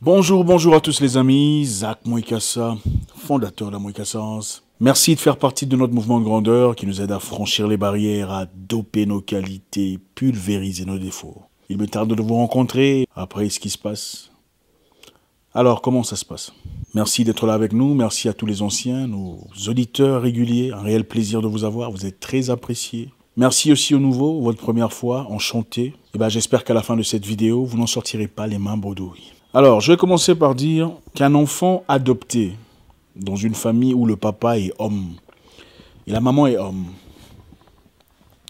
Bonjour, bonjour à tous les amis, Zach Moïkassa, fondateur de la Moïkassance. Merci de faire partie de notre mouvement de grandeur qui nous aide à franchir les barrières, à doper nos qualités, pulvériser nos défauts. Il me tarde de vous rencontrer après ce qui se passe. Alors, comment ça se passe Merci d'être là avec nous, merci à tous les anciens, nos auditeurs réguliers, un réel plaisir de vous avoir, vous êtes très appréciés. Merci aussi aux nouveaux, votre première fois, enchanté. Et eh ben, j'espère qu'à la fin de cette vidéo, vous n'en sortirez pas les mains brodouilles. Alors, je vais commencer par dire qu'un enfant adopté dans une famille où le papa est homme et la maman est homme,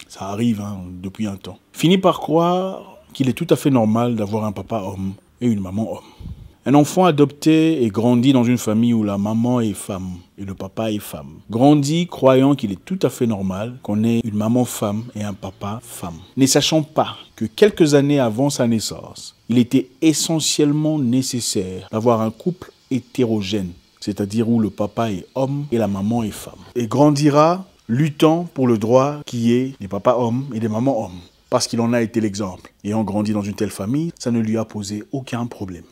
ça arrive hein, depuis un temps, finit par croire qu'il est tout à fait normal d'avoir un papa homme et une maman homme. Un enfant adopté et grandi dans une famille où la maman est femme et le papa est femme. Grandit croyant qu'il est tout à fait normal qu'on ait une maman femme et un papa femme. Ne sachant pas que quelques années avant sa naissance, il était essentiellement nécessaire d'avoir un couple hétérogène, c'est-à-dire où le papa est homme et la maman est femme. Et grandira luttant pour le droit qui est des papas hommes et des mamans hommes, parce qu'il en a été l'exemple. Ayant grandi dans une telle famille, ça ne lui a posé aucun problème.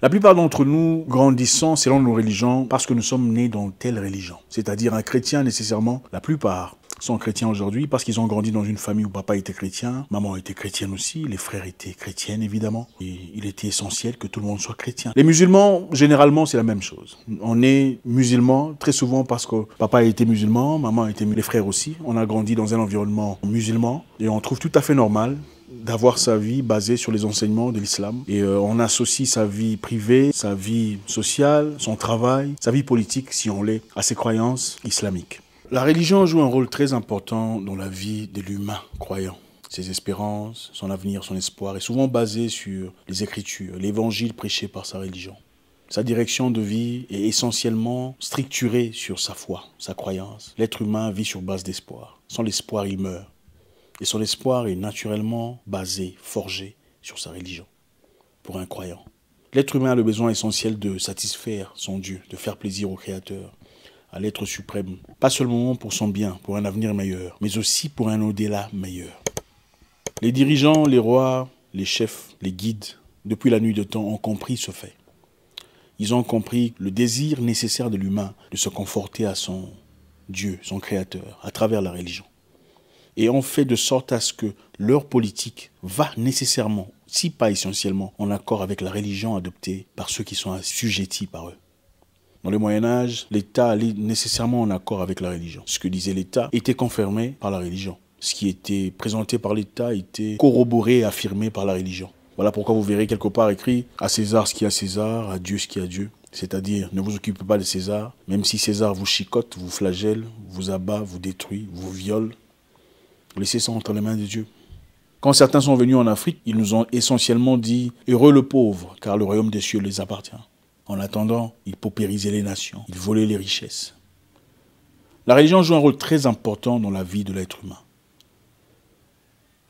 La plupart d'entre nous grandissons selon nos religions parce que nous sommes nés dans telle religion. C'est-à-dire un chrétien nécessairement, la plupart sont chrétiens aujourd'hui parce qu'ils ont grandi dans une famille où papa était chrétien, maman était chrétienne aussi, les frères étaient chrétiennes évidemment. il était essentiel que tout le monde soit chrétien. Les musulmans, généralement, c'est la même chose. On est musulman très souvent parce que papa était musulman, maman était les frères aussi. On a grandi dans un environnement musulman et on trouve tout à fait normal d'avoir sa vie basée sur les enseignements de l'islam. Et euh, on associe sa vie privée, sa vie sociale, son travail, sa vie politique, si on l'est, à ses croyances islamiques. La religion joue un rôle très important dans la vie de l'humain croyant. Ses espérances, son avenir, son espoir est souvent basé sur les Écritures, l'évangile prêché par sa religion. Sa direction de vie est essentiellement structurée sur sa foi, sa croyance. L'être humain vit sur base d'espoir. Sans l'espoir, il meurt. Et son espoir est naturellement basé, forgé sur sa religion, pour un croyant. L'être humain a le besoin essentiel de satisfaire son Dieu, de faire plaisir au Créateur, à l'être suprême, pas seulement pour son bien, pour un avenir meilleur, mais aussi pour un au-delà meilleur. Les dirigeants, les rois, les chefs, les guides, depuis la nuit de temps, ont compris ce fait. Ils ont compris le désir nécessaire de l'humain de se conforter à son Dieu, son Créateur, à travers la religion et ont fait de sorte à ce que leur politique va nécessairement, si pas essentiellement, en accord avec la religion adoptée par ceux qui sont assujettis par eux. Dans le Moyen Âge, l'État allait nécessairement en accord avec la religion. Ce que disait l'État était confirmé par la religion. Ce qui était présenté par l'État était corroboré et affirmé par la religion. Voilà pourquoi vous verrez quelque part écrit à César ce qui a César, à Dieu ce qui a Dieu. C'est-à-dire, ne vous occupez pas de César, même si César vous chicote, vous flagelle, vous abat, vous détruit, vous viole, Laisser ça entre les mains de Dieu. Quand certains sont venus en Afrique, ils nous ont essentiellement dit Heureux le pauvre, car le royaume des cieux les appartient. En attendant, ils paupérisaient les nations, ils volaient les richesses. La religion joue un rôle très important dans la vie de l'être humain.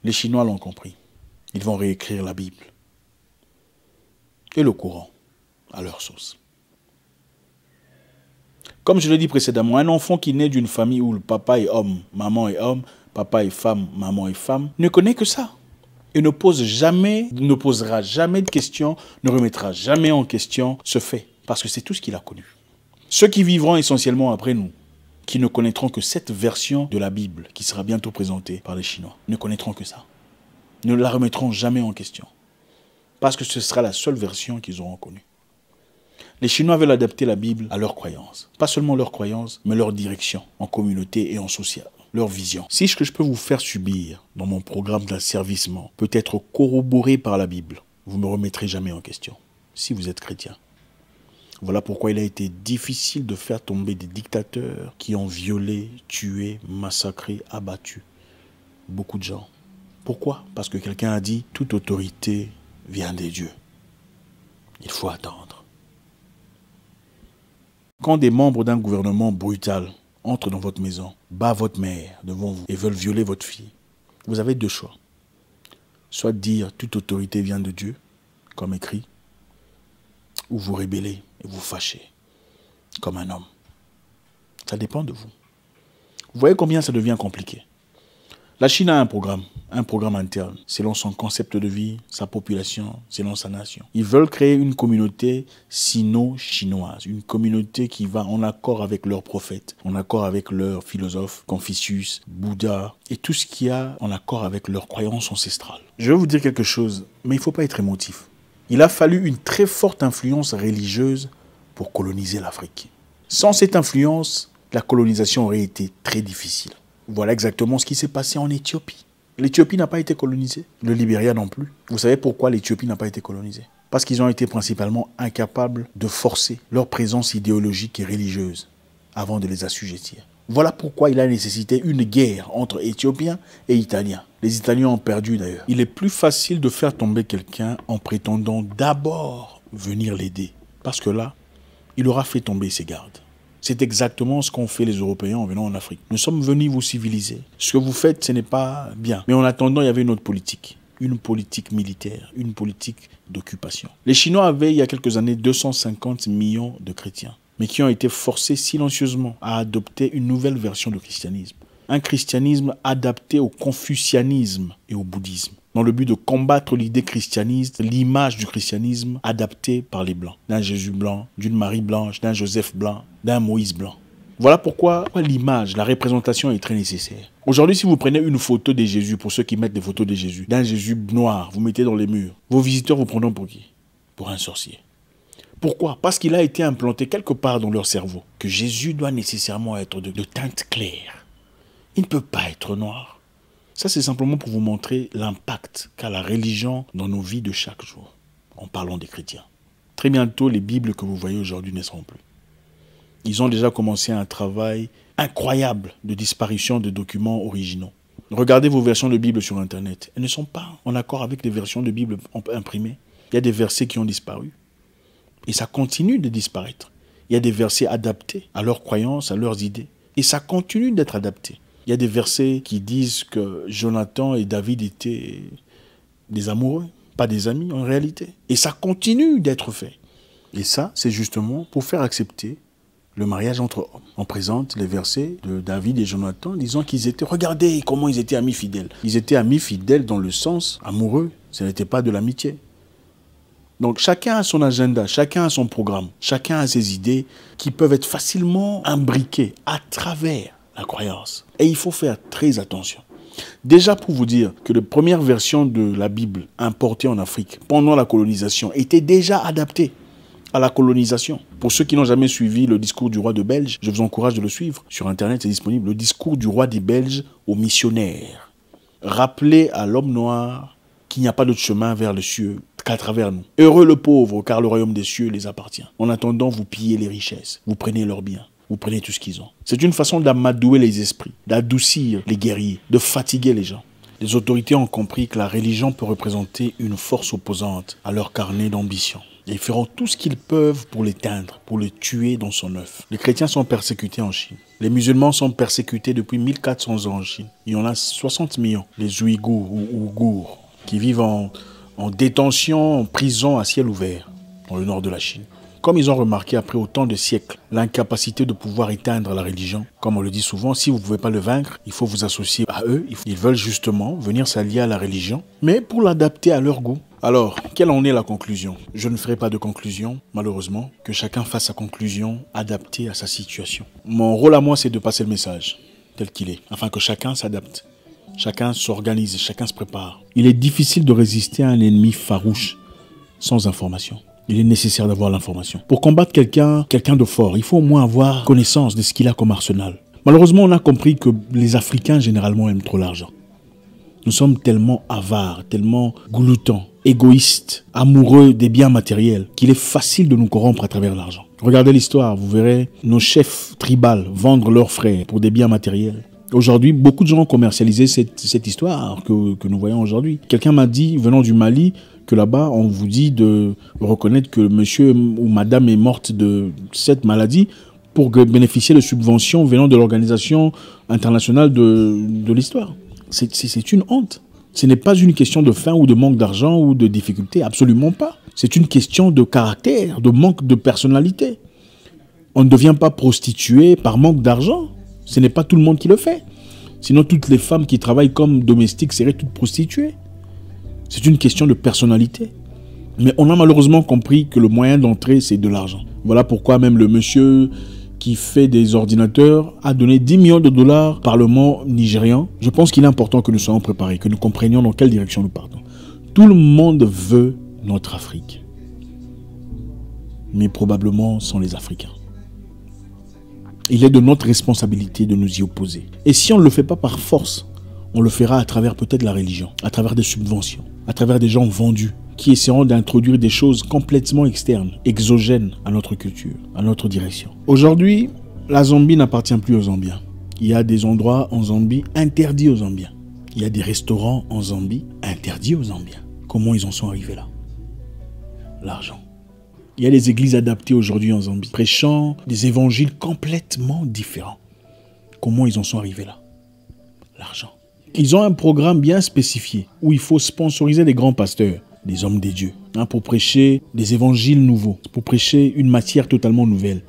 Les Chinois l'ont compris. Ils vont réécrire la Bible et le Coran à leur sauce. Comme je l'ai dit précédemment, un enfant qui naît d'une famille où le papa est homme, maman est homme, papa et femme, maman et femme, ne connaît que ça. Et ne pose jamais, ne posera jamais de questions, ne remettra jamais en question ce fait. Parce que c'est tout ce qu'il a connu. Ceux qui vivront essentiellement après nous, qui ne connaîtront que cette version de la Bible qui sera bientôt présentée par les Chinois, ne connaîtront que ça. Ne la remettront jamais en question. Parce que ce sera la seule version qu'ils auront connue. Les Chinois veulent adapter la Bible à leurs croyances. Pas seulement leurs croyances, mais leur direction en communauté et en, social, vision. Si ce que je peux vous faire subir dans mon programme d'asservissement peut être corroboré par la Bible, vous ne me remettrez jamais en question, si vous êtes chrétien. Voilà pourquoi il a été difficile de faire tomber des dictateurs qui ont violé, tué, massacré, abattu beaucoup de gens. Pourquoi Parce que quelqu'un a dit, toute autorité vient des dieux. Il faut attendre. Quand des membres d'un gouvernement brutal entre dans votre maison, bat votre mère devant vous et veulent violer votre fille, vous avez deux choix. Soit dire toute autorité vient de Dieu, comme écrit, ou vous rébeller et vous fâcher, comme un homme. Ça dépend de vous. Vous voyez combien ça devient compliqué. La Chine a un programme, un programme interne, selon son concept de vie, sa population, selon sa nation. Ils veulent créer une communauté sino-chinoise, une communauté qui va en accord avec leurs prophètes, en accord avec leurs philosophes, Confucius, Bouddha, et tout ce qui y a en accord avec leurs croyances ancestrales. Je vais vous dire quelque chose, mais il ne faut pas être émotif. Il a fallu une très forte influence religieuse pour coloniser l'Afrique. Sans cette influence, la colonisation aurait été très difficile. Voilà exactement ce qui s'est passé en Éthiopie. L'Éthiopie n'a pas été colonisée, le Libéria non plus. Vous savez pourquoi l'Éthiopie n'a pas été colonisée Parce qu'ils ont été principalement incapables de forcer leur présence idéologique et religieuse avant de les assujettir. Voilà pourquoi il a nécessité une guerre entre Éthiopiens et Italiens. Les Italiens ont perdu d'ailleurs. Il est plus facile de faire tomber quelqu'un en prétendant d'abord venir l'aider. Parce que là, il aura fait tomber ses gardes. C'est exactement ce qu'ont fait les Européens en venant en Afrique. Nous sommes venus vous civiliser. Ce que vous faites, ce n'est pas bien. Mais en attendant, il y avait une autre politique. Une politique militaire, une politique d'occupation. Les Chinois avaient, il y a quelques années, 250 millions de chrétiens, mais qui ont été forcés silencieusement à adopter une nouvelle version du christianisme. Un christianisme adapté au confucianisme et au bouddhisme dans le but de combattre l'idée christianiste, l'image du christianisme adaptée par les Blancs, d'un Jésus blanc, d'une Marie blanche, d'un Joseph blanc, d'un Moïse blanc. Voilà pourquoi, l'image, la représentation est très nécessaire. Aujourd'hui, si vous prenez une photo de Jésus, pour ceux qui mettent des photos de Jésus, d'un Jésus noir, vous mettez dans les murs, vos visiteurs vous prendront pour qui Pour un sorcier. Pourquoi Parce qu'il a été implanté quelque part dans leur cerveau que Jésus doit nécessairement être de teinte claire. Il ne peut pas être noir. Ça, c'est simplement pour vous montrer l'impact qu'a la religion dans nos vies de chaque jour, en parlant des chrétiens. Très bientôt, les Bibles que vous voyez aujourd'hui ne seront plus. Ils ont déjà commencé un travail incroyable de disparition de documents originaux. Regardez vos versions de Bible sur Internet. Elles ne sont pas en accord avec les versions de Bible imprimées. Il y a des versets qui ont disparu. Et ça continue de disparaître. Il y a des versets adaptés à leurs croyances, à leurs idées. Et ça continue d'être adapté. Il y a des versets qui disent que Jonathan et David étaient des amoureux, pas des amis en réalité. Et ça continue d'être fait. Et ça, c'est justement pour faire accepter le mariage entre hommes. On présente les versets de David et Jonathan disant qu'ils étaient, regardez comment ils étaient amis fidèles. Ils étaient amis fidèles dans le sens amoureux, ce n'était pas de l'amitié. Donc chacun a son agenda, chacun a son programme, chacun a ses idées qui peuvent être facilement imbriquées à travers croyance. Et il faut faire très attention. Déjà pour vous dire que les premières versions de la Bible importées en Afrique pendant la colonisation étaient déjà adaptées à la colonisation. Pour ceux qui n'ont jamais suivi le discours du roi de Belge, je vous encourage de le suivre. Sur Internet, c'est disponible. Le discours du roi des Belges aux missionnaires. Rappelez à l'homme noir qu'il n'y a pas d'autre chemin vers le cieux qu'à travers nous. Heureux le pauvre, car le royaume des cieux les appartient. En attendant, vous pillez les richesses, vous prenez leurs biens vous prenez tout ce qu'ils ont. C'est une façon d'amadouer les esprits, d'adoucir les guerriers, de fatiguer les gens. Les autorités ont compris que la religion peut représenter une force opposante à leur carnet d'ambition. Ils feront tout ce qu'ils peuvent pour l'éteindre, pour le tuer dans son œuf. Les chrétiens sont persécutés en Chine. Les musulmans sont persécutés depuis 1400 ans en Chine. Il y en a 60 millions. Les Ouïghours ou qui vivent en détention, en prison à ciel ouvert dans le nord de la Chine. Comme ils ont remarqué après autant de siècles l'incapacité de pouvoir éteindre la religion, comme on le dit souvent, si vous ne pouvez pas le vaincre, il faut vous associer à eux. Ils veulent justement venir s'allier à la religion, mais pour l'adapter à leur goût. Alors, quelle en est la conclusion Je ne ferai pas de conclusion, malheureusement, que chacun fasse sa conclusion adaptée à sa situation. Mon rôle à moi, c'est de passer le message tel qu'il est, afin que chacun s'adapte, chacun s'organise, chacun se prépare. Il est difficile de résister à un ennemi farouche sans information il est nécessaire d'avoir l'information. Pour combattre quelqu'un, quelqu'un de fort, il faut au moins avoir connaissance de ce qu'il a comme arsenal. Malheureusement, on a compris que les Africains, généralement, aiment trop l'argent. Nous sommes tellement avares, tellement gloutons, égoïstes, amoureux des biens matériels, qu'il est facile de nous corrompre à travers l'argent. Regardez l'histoire, vous verrez nos chefs tribaux vendre leurs frères pour des biens matériels. Aujourd'hui, beaucoup de gens ont commercialisé cette, histoire que nous voyons aujourd'hui. Quelqu'un m'a dit, venant du Mali, que là-bas, on vous dit de reconnaître que monsieur ou madame est morte de cette maladie pour bénéficier de subventions venant de l'Organisation internationale de, l'histoire. C'est une honte. Ce n'est pas une question de faim ou de manque d'argent ou de difficulté, absolument pas. C'est une question de caractère, de manque de personnalité. On ne devient pas prostitué par manque d'argent. Ce n'est pas tout le monde qui le fait. Sinon, toutes les femmes qui travaillent comme domestiques seraient toutes prostituées. C'est une question de personnalité. Mais on a malheureusement compris que le moyen d'entrée, c'est de l'argent. Voilà pourquoi même le monsieur qui fait des ordinateurs a donné 10 millions de dollars au Parlement nigérian. Je pense qu'il est important que nous soyons préparés, que nous comprenions dans quelle direction nous partons. Tout le monde veut notre Afrique. Mais probablement sans les Africains. Il est de notre responsabilité de nous y opposer. Et si on ne le fait pas par force, on le fera à travers peut-être la religion, à travers des subventions, à travers des gens vendus qui essaieront d'introduire des choses complètement externes, exogènes à notre culture, à notre direction. Aujourd'hui, la Zambie n'appartient plus aux Zambiens. Il y a des endroits en Zambie interdits aux Zambiens. Il y a des restaurants en Zambie interdits aux Zambiens. Comment ils en sont arrivés là L'argent. Il y a les églises adaptées aujourd'hui en Zambie, prêchant des évangiles complètement différents. Comment ils en sont arrivés là L'argent. Ils ont un programme bien spécifié où il faut sponsoriser les grands pasteurs, des hommes des dieux, hein, pour prêcher des évangiles nouveaux, pour prêcher une matière totalement nouvelle,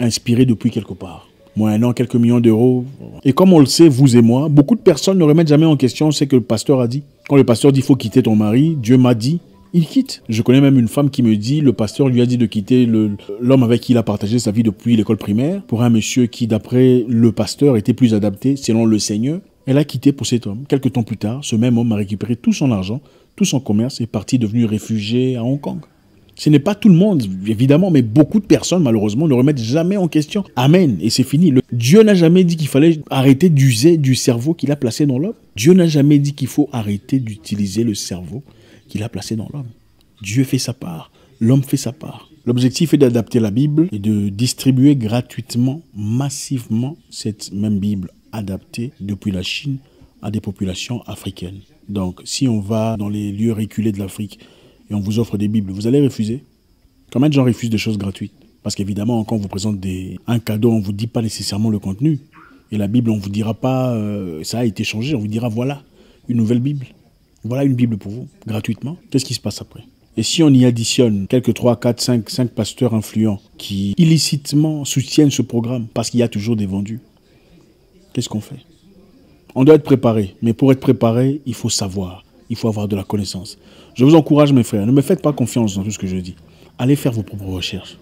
inspirée depuis quelque part. un an, quelques millions d'euros. Et comme on le sait, vous et moi, beaucoup de personnes ne remettent jamais en question ce que le pasteur a dit. Quand le pasteur dit faut quitter ton mari, Dieu m'a dit, il quitte. Je connais même une femme qui me dit, le pasteur lui a dit de quitter l'homme avec qui il a partagé sa vie depuis l'école primaire, pour un monsieur qui, d'après le pasteur, était plus adapté, selon le Seigneur, elle a quitté pour cet homme. Quelques temps plus tard, ce même homme a récupéré tout son argent, tout son commerce et est parti devenu réfugié à Hong Kong. Ce n'est pas tout le monde, évidemment, mais beaucoup de personnes, malheureusement, ne remettent jamais en question. Amen. Et c'est fini. Dieu n'a jamais dit qu'il fallait arrêter d'user du cerveau qu'il a placé dans l'homme. Dieu n'a jamais dit qu'il faut arrêter d'utiliser le cerveau qu'il a placé dans l'homme. Dieu fait sa part. L'homme fait sa part. L'objectif est d'adapter la Bible et de distribuer gratuitement, massivement, cette même Bible adapté depuis la Chine à des populations africaines. Donc si on va dans les lieux reculés de l'Afrique et on vous offre des Bibles, vous allez refuser Combien de gens refusent des choses gratuites Parce qu'évidemment, quand on vous présente des, un cadeau, on ne vous dit pas nécessairement le contenu. Et la Bible, on ne vous dira pas, euh, ça a été changé, on vous dira, voilà, une nouvelle Bible. Voilà une Bible pour vous, gratuitement. Qu'est-ce qui se passe après Et si on y additionne quelques 3, 4, 5, 5 pasteurs influents qui illicitement soutiennent ce programme, parce qu'il y a toujours des vendus, qu'est-ce qu'on fait On doit être préparé, mais pour être préparé, il faut savoir, il faut avoir de la connaissance. Je vous encourage, mes frères, ne me faites pas confiance dans tout ce que je dis. Allez faire vos propres recherches.